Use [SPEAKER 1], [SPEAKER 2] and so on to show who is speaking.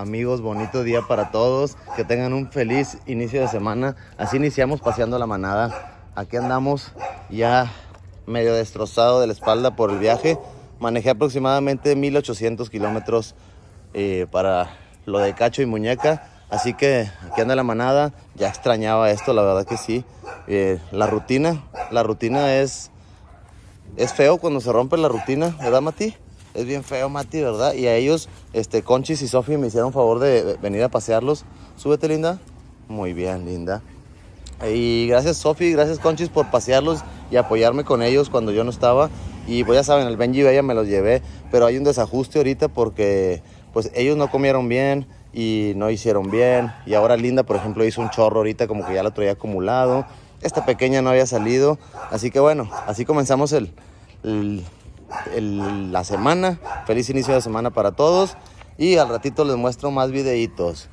[SPEAKER 1] amigos, bonito día para todos. Que tengan un feliz inicio de semana. Así iniciamos paseando la manada. Aquí andamos ya medio destrozado de la espalda por el viaje. Manejé aproximadamente 1800 kilómetros eh, para lo de cacho y muñeca. Así que aquí anda la manada. Ya extrañaba esto, la verdad que sí. Eh, la rutina, la rutina es... Es feo cuando se rompe la rutina, ¿verdad, Mati? es bien feo, Mati, ¿verdad? Y a ellos, este, Conchis y Sofi me hicieron favor de venir a pasearlos. Súbete, linda. Muy bien, linda. Y gracias, Sofi, gracias, Conchis, por pasearlos y apoyarme con ellos cuando yo no estaba. Y pues ya saben, el Benji Bella me los llevé, pero hay un desajuste ahorita porque pues ellos no comieron bien y no hicieron bien. Y ahora Linda, por ejemplo, hizo un chorro ahorita como que ya lo traía acumulado. Esta pequeña no había salido. Así que bueno, así comenzamos el la semana. Feliz inicio de semana para todos. Y al ratito les muestro más videitos.